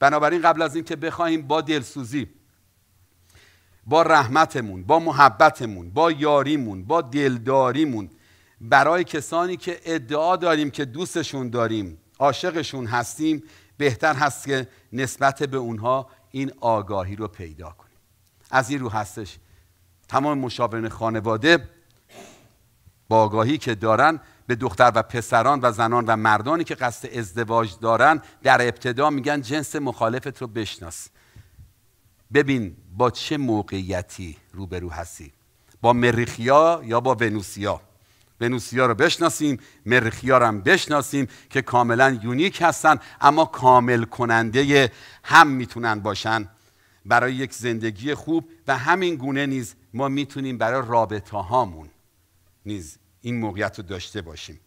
بنابراین قبل از اینکه بخوایم با دلسوزی با رحمتمون با محبتمون با یاریمون با دلداریمون برای کسانی که ادعا داریم که دوستشون داریم عاشقشون هستیم بهتر هست که نسبت به اونها این آگاهی رو پیدا کنیم از این رو هستش تمام مشاورین خانواده با آگاهی که دارن به دختر و پسران و زنان و مردانی که قصد ازدواج دارن در ابتدا میگن جنس مخالفت رو بشناس ببین با چه موقعیتی روبرو هستی با مریخیا یا با ونوسیا ونوسیا رو بشناسیم مریخیا رو هم بشناسیم که کاملا یونیک هستن اما کامل کننده هم میتونن باشن برای یک زندگی خوب و همین گونه نیز ما میتونیم برای رابطه هامون نیز این موقعیت رو داشته باشیم